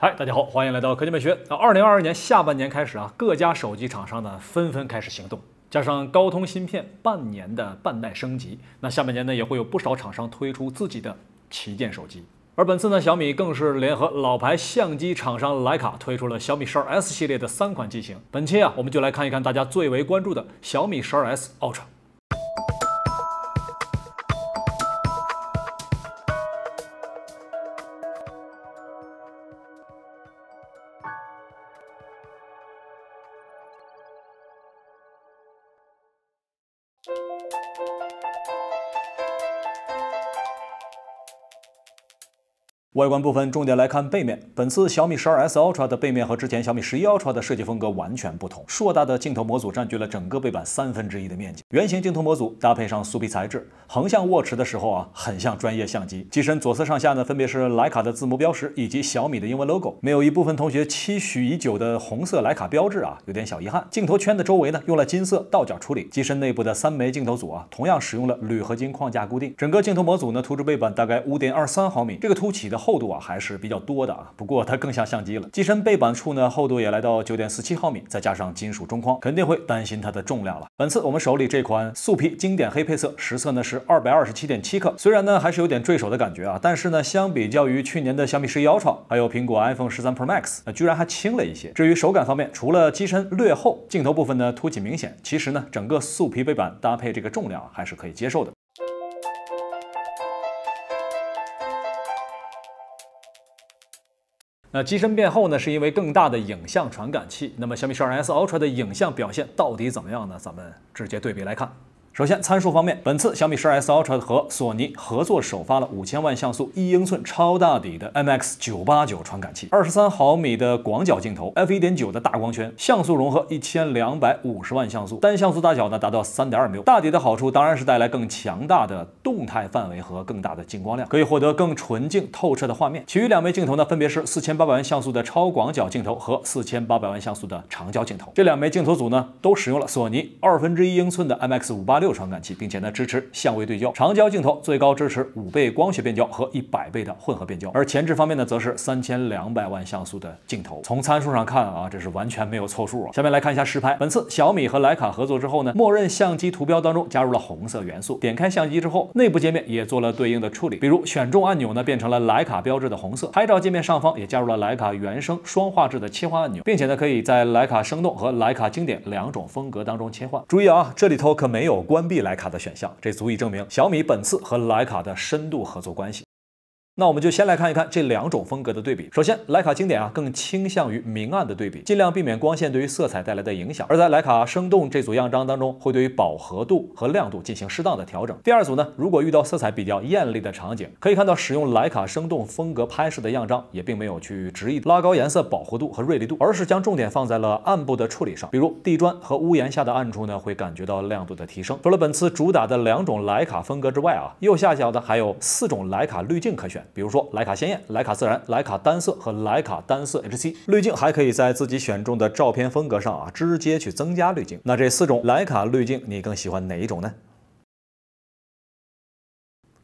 嗨，大家好，欢迎来到科技美学。那二零二二年下半年开始啊，各家手机厂商呢纷纷开始行动，加上高通芯片半年的半代升级，那下半年呢也会有不少厂商推出自己的旗舰手机。而本次呢，小米更是联合老牌相机厂商徕卡推出了小米十二 S 系列的三款机型。本期啊，我们就来看一看大家最为关注的小米十二 S Ultra。外观部分重点来看背面，本次小米十二 S Ultra 的背面和之前小米十一 Ultra 的设计风格完全不同。硕大的镜头模组占据了整个背板三分之一的面积，圆形镜头模组搭配上素皮材质，横向握持的时候啊，很像专业相机。机身左侧上下呢，分别是徕卡的字母标识以及小米的英文 logo。没有一部分同学期许已久的红色徕卡标志啊，有点小遗憾。镜头圈的周围呢，用了金色倒角处理。机身内部的三枚镜头组啊，同样使用了铝合金框架固定。整个镜头模组呢，突出背板大概五点二三毫米。这个凸起的。厚度啊还是比较多的啊，不过它更像相机了。机身背板处呢，厚度也来到九点四七毫米，再加上金属中框，肯定会担心它的重量了。本次我们手里这款素皮经典黑配色实测呢是二百二十七点七克，虽然呢还是有点坠手的感觉啊，但是呢相比较于去年的小米十一 Ultra，还有苹果 iPhone 十三 Pro Max，那居然还轻了一些。至于手感方面，除了机身略厚，镜头部分呢凸起明显，其实呢整个素皮背板搭配这个重量还是可以接受的。那机身变厚呢，是因为更大的影像传感器。那么小米十二 S Ultra 的影像表现到底怎么样呢？咱们直接对比来看。首先，参数方面，本次小米十 S Ultra 和索尼合作首发了五千万像素、一英寸超大底的 M X 九八九传感器，二十三毫米的广角镜头，f 一点九的大光圈，像素融合一千两百五十万像素，单像素大小呢达到三点二六。大底的好处当然是带来更强大的动态范围和更大的进光量，可以获得更纯净透彻的画面。其余两枚镜头呢，分别是四千八百万像素的超广角镜头和四千八百万像素的长焦镜头。这两枚镜头组呢，都使用了索尼二分之一英寸的 M X 五八六。六传感器，并且呢支持相位对焦，长焦镜头最高支持五倍光学变焦和一百倍的混合变焦，而前置方面呢则是三千两百万像素的镜头。从参数上看啊，这是完全没有凑数啊。下面来看一下实拍。本次小米和徕卡合作之后呢，默认相机图标当中加入了红色元素，点开相机之后，内部界面也做了对应的处理，比如选中按钮呢变成了徕卡标志的红色，拍照界面上方也加入了徕卡原生双画质的切换按钮，并且呢可以在徕卡生动和徕卡经典两种风格当中切换。注意啊，这里头可没有关。关闭徕卡的选项，这足以证明小米本次和徕卡的深度合作关系。那我们就先来看一看这两种风格的对比。首先，徕卡经典啊更倾向于明暗的对比，尽量避免光线对于色彩带来的影响；而在徕卡生动这组样张当中，会对于饱和度和亮度进行适当的调整。第二组呢，如果遇到色彩比较艳丽的场景，可以看到使用徕卡生动风格拍摄的样张也并没有去执意拉高颜色饱和度和锐利度，而是将重点放在了暗部的处理上，比如地砖和屋檐下的暗处呢，会感觉到亮度的提升。除了本次主打的两种徕卡风格之外啊，右下角的还有四种徕卡滤镜可选。比如说，莱卡鲜艳、莱卡自然、莱卡单色和莱卡单色 HC 滤镜，还可以在自己选中的照片风格上啊，直接去增加滤镜。那这四种莱卡滤镜，你更喜欢哪一种呢？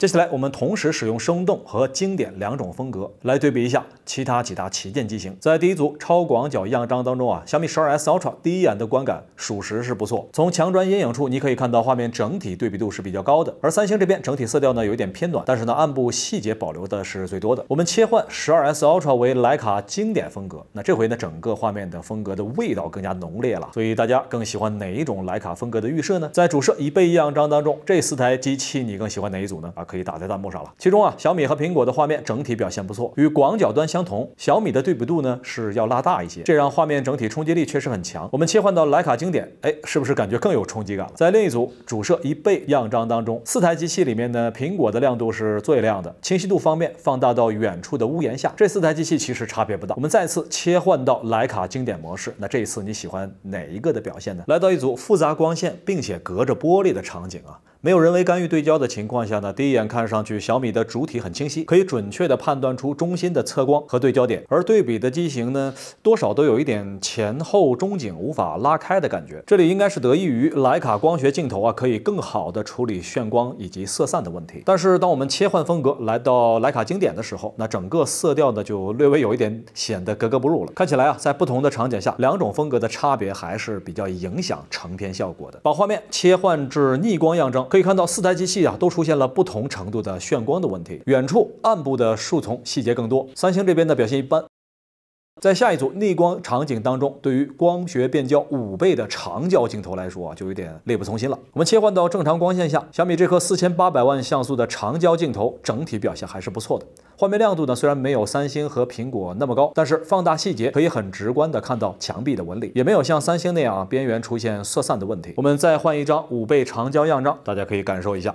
接下来我们同时使用生动和经典两种风格来对比一下其他几大旗舰机型。在第一组超广角样张当中啊，小米 12S Ultra 第一眼的观感属实是不错。从墙砖阴影处，你可以看到画面整体对比度是比较高的。而三星这边整体色调呢有一点偏暖，但是呢暗部细节保留的是最多的。我们切换 12S Ultra 为徕卡经典风格，那这回呢整个画面的风格的味道更加浓烈了。所以大家更喜欢哪一种徕卡风格的预设呢？在主摄一倍样张当中，这四台机器你更喜欢哪一组呢？啊？可以打在弹幕上了。其中啊，小米和苹果的画面整体表现不错，与广角端相同。小米的对比度呢是要拉大一些，这让画面整体冲击力确实很强。我们切换到徕卡经典，哎，是不是感觉更有冲击感了？在另一组主摄一倍样张当中，四台机器里面呢，苹果的亮度是最亮的，清晰度方面，放大到远处的屋檐下，这四台机器其实差别不大。我们再次切换到徕卡经典模式，那这一次你喜欢哪一个的表现呢？来到一组复杂光线并且隔着玻璃的场景啊。没有人为干预对焦的情况下呢，第一眼看上去小米的主体很清晰，可以准确的判断出中心的测光和对焦点。而对比的机型呢，多少都有一点前后中景无法拉开的感觉。这里应该是得益于徕卡光学镜头啊，可以更好的处理炫光以及色散的问题。但是当我们切换风格来到徕卡经典的时候，那整个色调呢就略微有一点显得格格不入了。看起来啊，在不同的场景下，两种风格的差别还是比较影响成片效果的。把画面切换至逆光样张。可以看到四台机器啊，都出现了不同程度的眩光的问题。远处暗部的树丛细节更多，三星这边的表现一般。在下一组逆光场景当中，对于光学变焦五倍的长焦镜头来说啊，就有点力不从心了。我们切换到正常光线下，小米这颗四千八百万像素的长焦镜头整体表现还是不错的。画面亮度呢，虽然没有三星和苹果那么高，但是放大细节可以很直观的看到墙壁的纹理，也没有像三星那样边缘出现色散的问题。我们再换一张五倍长焦样张，大家可以感受一下。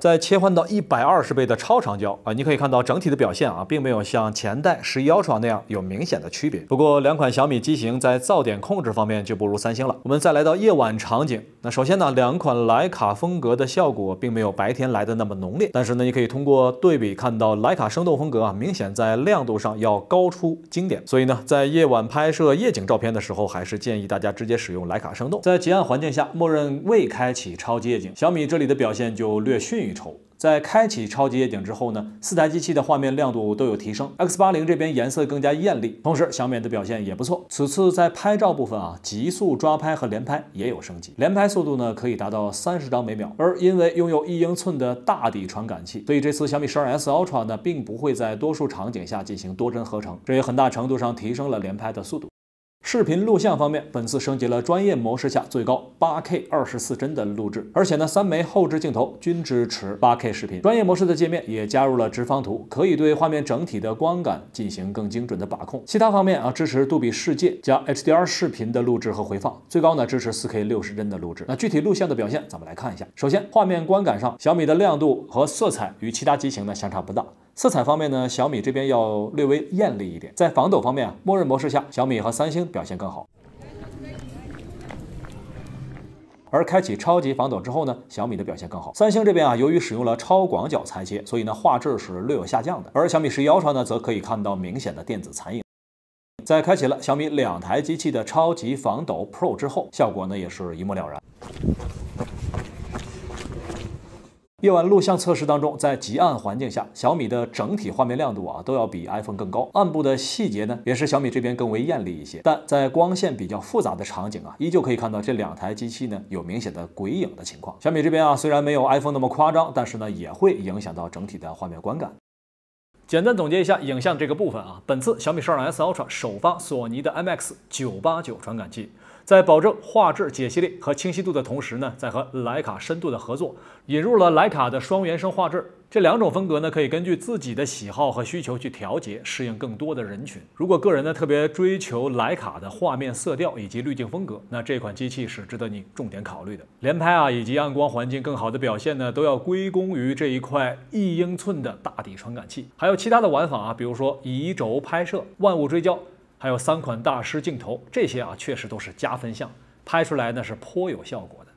再切换到一百二十倍的超长焦啊，你可以看到整体的表现啊，并没有像前代十一 Ultra 那样有明显的区别。不过两款小米机型在噪点控制方面就不如三星了。我们再来到夜晚场景，那首先呢，两款徕卡风格的效果并没有白天来的那么浓烈，但是呢，你可以通过对比看到，徕卡生动风格啊，明显在亮度上要高出经典。所以呢，在夜晚拍摄夜景照片的时候，还是建议大家直接使用徕卡生动，在极暗环境下，默认未开启超级夜景，小米这里的表现就略逊于。一筹，在开启超级夜景之后呢，四台机器的画面亮度都有提升。X 八零这边颜色更加艳丽，同时小米的表现也不错。此次在拍照部分啊，极速抓拍和连拍也有升级，连拍速度呢可以达到三十张每秒。而因为拥有一英寸的大底传感器，所以这次小米十二 S Ultra 呢，并不会在多数场景下进行多帧合成，这也很大程度上提升了连拍的速度。视频录像方面，本次升级了专业模式下最高 8K 二十四帧的录制，而且呢，三枚后置镜头均支持 8K 视频。专业模式的界面也加入了直方图，可以对画面整体的光感进行更精准的把控。其他方面啊，支持杜比视界加 HDR 视频的录制和回放，最高呢支持 4K 六十帧的录制。那具体录像的表现，咱们来看一下。首先，画面观感上，小米的亮度和色彩与其他机型呢相差不大。色彩方面呢，小米这边要略微艳丽一点。在防抖方面啊，默认模式下，小米和三星表现更好。而开启超级防抖之后呢，小米的表现更好。三星这边啊，由于使用了超广角裁切，所以呢画质是略有下降的。而小米十一 Ultra 呢，则可以看到明显的电子残影。在开启了小米两台机器的超级防抖 Pro 之后，效果呢也是一目了然。夜晚录像测试当中，在极暗环境下，小米的整体画面亮度啊都要比 iPhone 更高，暗部的细节呢也是小米这边更为艳丽一些。但在光线比较复杂的场景啊，依旧可以看到这两台机器呢有明显的鬼影的情况。小米这边啊虽然没有 iPhone 那么夸张，但是呢也会影响到整体的画面观感。简单总结一下影像这个部分啊，本次小米十二 S Ultra 首发索尼的 m x 9 8 9传感器。在保证画质、解析力和清晰度的同时呢，在和徕卡深度的合作，引入了徕卡的双原生画质。这两种风格呢，可以根据自己的喜好和需求去调节，适应更多的人群。如果个人呢特别追求徕卡的画面色调以及滤镜风格，那这款机器是值得你重点考虑的。连拍啊，以及暗光环境更好的表现呢，都要归功于这一块一英寸的大底传感器。还有其他的玩法啊，比如说移轴拍摄、万物追焦。还有三款大师镜头，这些啊确实都是加分项，拍出来呢是颇有效果的。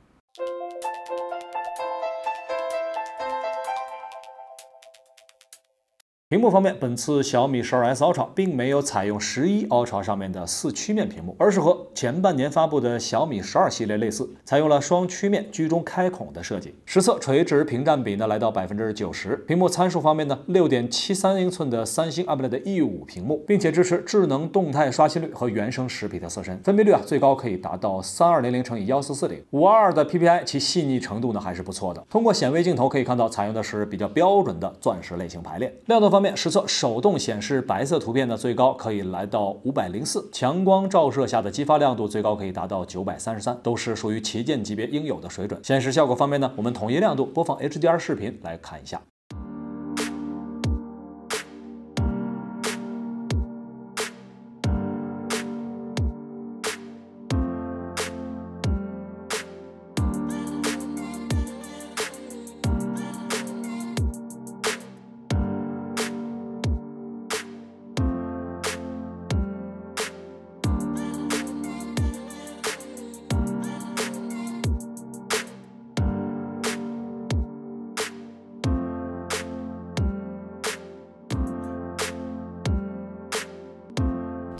屏幕方面，本次小米十二 S Ultra 并没有采用十一 Ultra 上面的四曲面屏幕，而是和前半年发布的小米十二系列类似，采用了双曲面居中开孔的设计。实测垂直屏占比呢来到百分之九十。屏幕参数方面呢，六点七三英寸的三星 AMOLED E5 屏幕，并且支持智能动态刷新率和原生十比特色深。分辨率啊最高可以达到三二零零乘以幺四四零五二的 PPI，其细腻程度呢还是不错的。通过显微镜头可以看到，采用的是比较标准的钻石类型排列。亮度方。面。实测手动显示白色图片的最高可以来到五百零四，强光照射下的激发亮度最高可以达到九百三十三，都是属于旗舰级别应有的水准。显示效果方面呢，我们统一亮度播放 HDR 视频来看一下。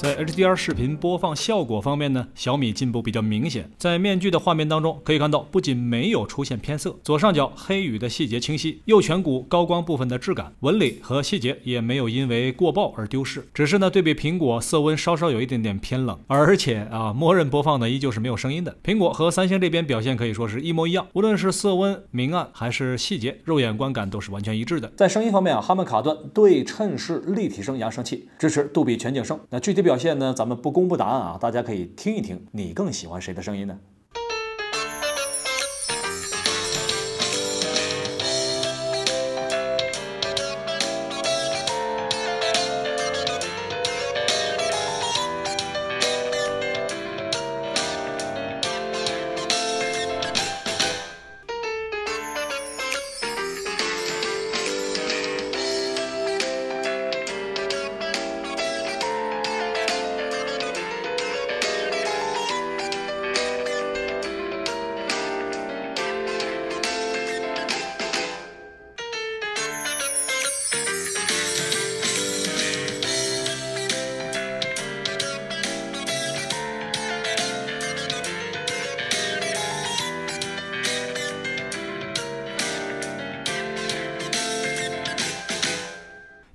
在 HDR 视频播放效果方面呢，小米进步比较明显。在面具的画面当中，可以看到不仅没有出现偏色，左上角黑羽的细节清晰，右颧骨高光部分的质感纹理和细节也没有因为过曝而丢失。只是呢，对比苹果，色温稍稍有一点点偏冷，而且啊，默认播放呢依旧是没有声音的。苹果和三星这边表现可以说是一模一样，无论是色温、明暗还是细节，肉眼观感都是完全一致的。在声音方面啊，哈曼卡顿对称式立体声扬声器支持杜比全景声，那具体表。表现呢？咱们不公布答案啊，大家可以听一听，你更喜欢谁的声音呢？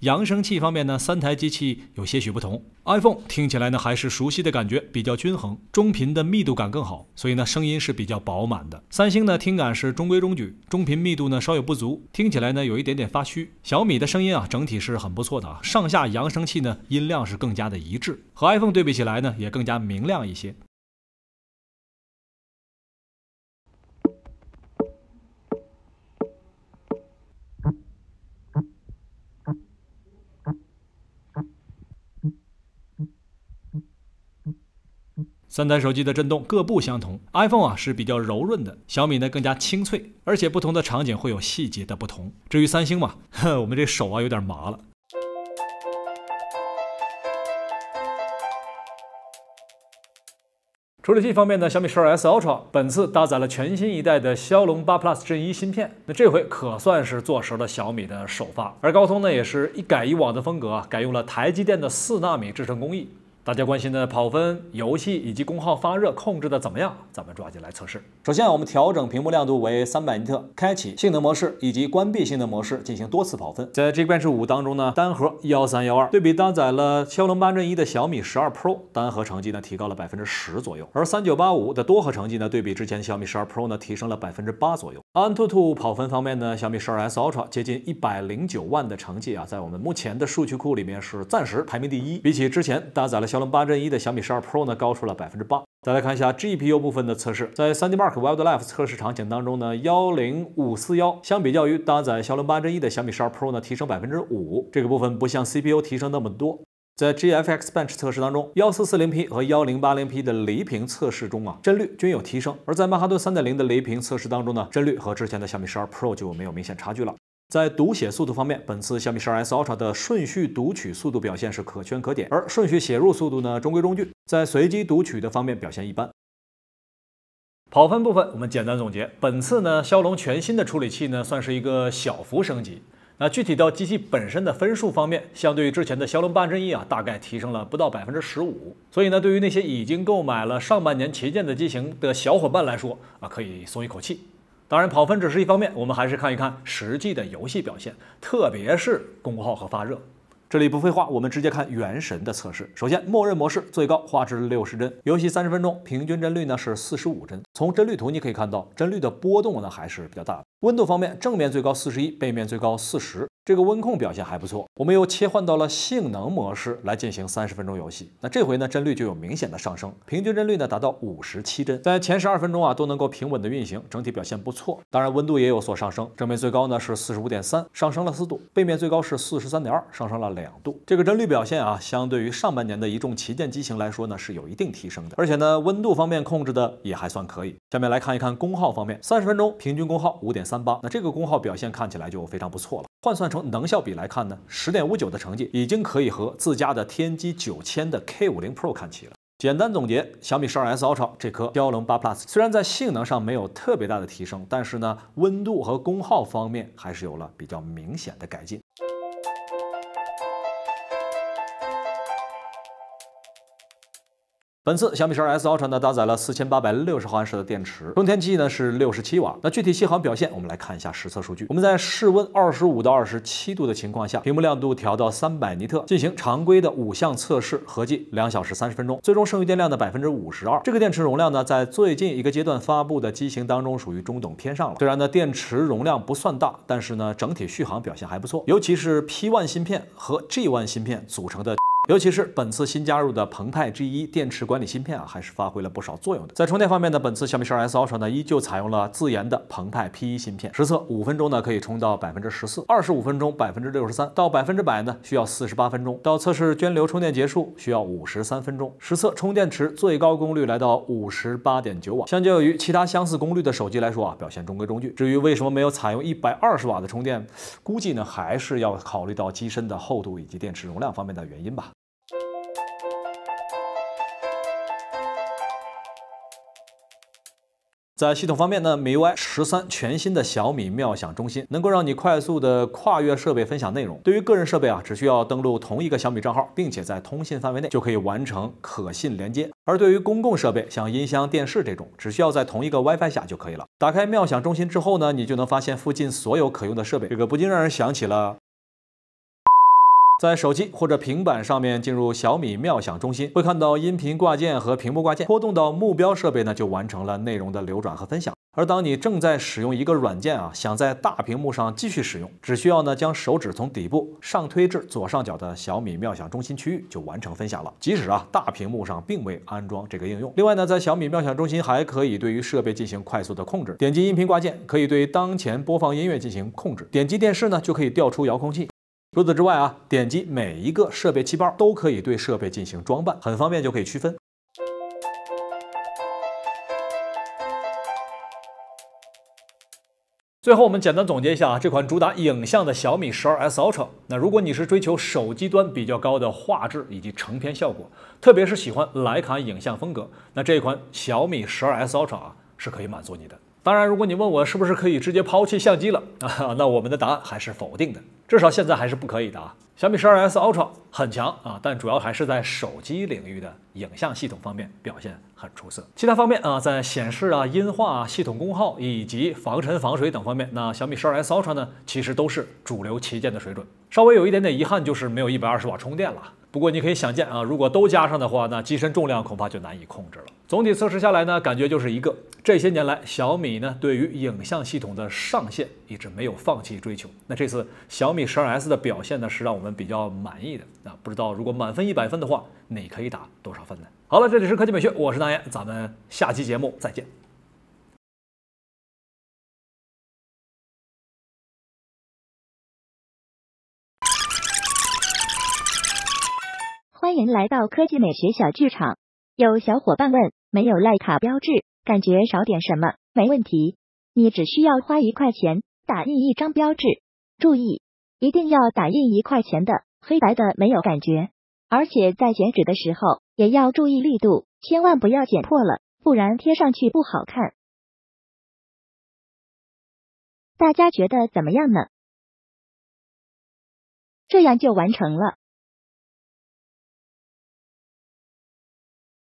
扬声器方面呢，三台机器有些许不同。iPhone 听起来呢还是熟悉的感觉，比较均衡，中频的密度感更好，所以呢声音是比较饱满的。三星呢听感是中规中矩，中频密度呢稍有不足，听起来呢有一点点发虚。小米的声音啊整体是很不错的啊，上下扬声器呢音量是更加的一致，和 iPhone 对比起来呢也更加明亮一些。三台手机的震动各不相同，iPhone 啊是比较柔润的，小米呢更加清脆，而且不同的场景会有细节的不同。至于三星嘛，我们这手啊有点麻了。处理器方面呢，小米十二 S Ultra 本次搭载了全新一代的骁龙八 Plus g 一芯片，那这回可算是坐实了小米的首发。而高通呢也是一改以往的风格，啊，改用了台积电的四纳米制程工艺。大家关心的跑分、游戏以及功耗、发热控制的怎么样？咱们抓紧来测试。首先，我们调整屏幕亮度为三百尼特，开启性能模式以及关闭性能模式进行多次跑分。在这边是五当中呢，单核幺三幺二，对比搭载了骁龙八阵一的小米十二 Pro，单核成绩呢提高了百分之十左右。而三九八五的多核成绩呢，对比之前小米十二 Pro 呢，提升了百分之八左右。安兔兔跑分方面呢，小米十二 S Ultra 接近一百零九万的成绩啊，在我们目前的数据库里面是暂时排名第一。比起之前搭载了骁龙八 Gen 的小米12 Pro 呢，高出了百分之八。再来看一下 GPU 部分的测试，在 3DMark Wild Life 测试场景当中呢，幺零五四幺相比较于搭载骁龙八 Gen 的小米12 Pro 呢，提升百分之五。这个部分不像 CPU 提升那么多。在 GFX Bench 测试当中，幺四四零 P 和幺零八零 P 的雷屏测试中啊，帧率均有提升。而在曼哈顿三点零的雷屏测试当中呢，帧率和之前的小米12 Pro 就没有明显差距了。在读写速度方面，本次小米十二 S Ultra 的顺序读取速度表现是可圈可点，而顺序写入速度呢中规中矩，在随机读取的方面表现一般。跑分部分我们简单总结，本次呢骁龙全新的处理器呢算是一个小幅升级，那具体到机器本身的分数方面，相对于之前的骁龙八 n 一啊，大概提升了不到百分之十五，所以呢对于那些已经购买了上半年旗舰的机型的小伙伴来说啊，可以松一口气。当然，跑分只是一方面，我们还是看一看实际的游戏表现，特别是功耗和发热。这里不废话，我们直接看《原神》的测试。首先，默认模式最高画质六十帧，游戏三十分钟，平均帧率呢是四十五帧。从帧率图你可以看到，帧率的波动呢还是比较大的。温度方面，正面最高四十一，背面最高四十。这个温控表现还不错，我们又切换到了性能模式来进行三十分钟游戏。那这回呢，帧率就有明显的上升，平均帧率呢达到五十七帧，在前十二分钟啊都能够平稳的运行，整体表现不错。当然温度也有所上升，正面最高呢是四十五点三，上升了四度；背面最高是四十三点二，上升了两度。这个帧率表现啊，相对于上半年的一众旗舰机型来说呢是有一定提升的，而且呢温度方面控制的也还算可以。下面来看一看功耗方面，三十分钟平均功耗五点三八，那这个功耗表现看起来就非常不错了。换算成能效比来看呢，十点五九的成绩已经可以和自家的天玑九千的 K 五零 Pro 看齐了。简单总结，小米十二 S Ultra 这颗骁龙八 Plus，虽然在性能上没有特别大的提升，但是呢，温度和功耗方面还是有了比较明显的改进。本次小米十二 S Ultra 呢，搭载了四千八百六十毫安时的电池，充电器呢是六十七瓦。那具体续航表现，我们来看一下实测数据。我们在室温二十五到二十七度的情况下，屏幕亮度调到三百尼特，进行常规的五项测试，合计两小时三十分钟，最终剩余电量的百分之五十二。这个电池容量呢，在最近一个阶段发布的机型当中属于中等偏上了。虽然呢电池容量不算大，但是呢整体续航表现还不错，尤其是 P One 芯片和 G One 芯片组成的。尤其是本次新加入的澎湃 G1 电池管理芯片啊，还是发挥了不少作用的。在充电方面呢，本次小米十二 S Ultra 呢依旧采用了自研的澎湃 P1 芯片。实测五分钟呢可以充到百分之十四，二十五分钟百分之六十三，到百分之百呢需要四十八分钟，到测试涓流充电结束需要五十三分钟。实测充电池最高功率来到五十八点九瓦，相较于其他相似功率的手机来说啊，表现中规中矩。至于为什么没有采用一百二十瓦的充电，估计呢还是要考虑到机身的厚度以及电池容量方面的原因吧。在系统方面呢，i U I 十三全新的小米妙享中心能够让你快速的跨越设备分享内容。对于个人设备啊，只需要登录同一个小米账号，并且在通信范围内就可以完成可信连接。而对于公共设备，像音箱、电视这种，只需要在同一个 WiFi 下就可以了。打开妙享中心之后呢，你就能发现附近所有可用的设备。这个不禁让人想起了。在手机或者平板上面进入小米妙想中心，会看到音频挂件和屏幕挂件，拖动到目标设备呢，就完成了内容的流转和分享。而当你正在使用一个软件啊，想在大屏幕上继续使用，只需要呢将手指从底部上推至左上角的小米妙想中心区域，就完成分享了。即使啊大屏幕上并未安装这个应用。另外呢，在小米妙想中心还可以对于设备进行快速的控制，点击音频挂件可以对当前播放音乐进行控制，点击电视呢就可以调出遥控器。除此之外啊，点击每一个设备气泡都可以对设备进行装扮，很方便就可以区分。最后我们简单总结一下啊，这款主打影像的小米十二 S Ultra，那如果你是追求手机端比较高的画质以及成片效果，特别是喜欢徕卡影像风格，那这款小米十二 S Ultra 啊是可以满足你的。当然，如果你问我是不是可以直接抛弃相机了啊，那我们的答案还是否定的。至少现在还是不可以的啊！小米十二 S Ultra 很强啊，但主要还是在手机领域的影像系统方面表现很出色。其他方面啊，在显示啊、音画啊、系统功耗以及防尘防水等方面，那小米十二 S Ultra 呢，其实都是主流旗舰的水准。稍微有一点点遗憾就是没有一百二十瓦充电了。不过你可以想见啊，如果都加上的话，那机身重量恐怕就难以控制了。总体测试下来呢，感觉就是一个，这些年来小米呢对于影像系统的上限一直没有放弃追求。那这次小米十二 S 的表现呢是让我们比较满意的啊，不知道如果满分一百分的话，你可以打多少分呢？好了，这里是科技美学，我是大岩，咱们下期节目再见。欢迎来到科技美学小剧场。有小伙伴问，没有赖卡标志，感觉少点什么？没问题，你只需要花一块钱打印一张标志。注意，一定要打印一块钱的黑白的，没有感觉。而且在剪纸的时候，也要注意力度，千万不要剪破了，不然贴上去不好看。大家觉得怎么样呢？这样就完成了。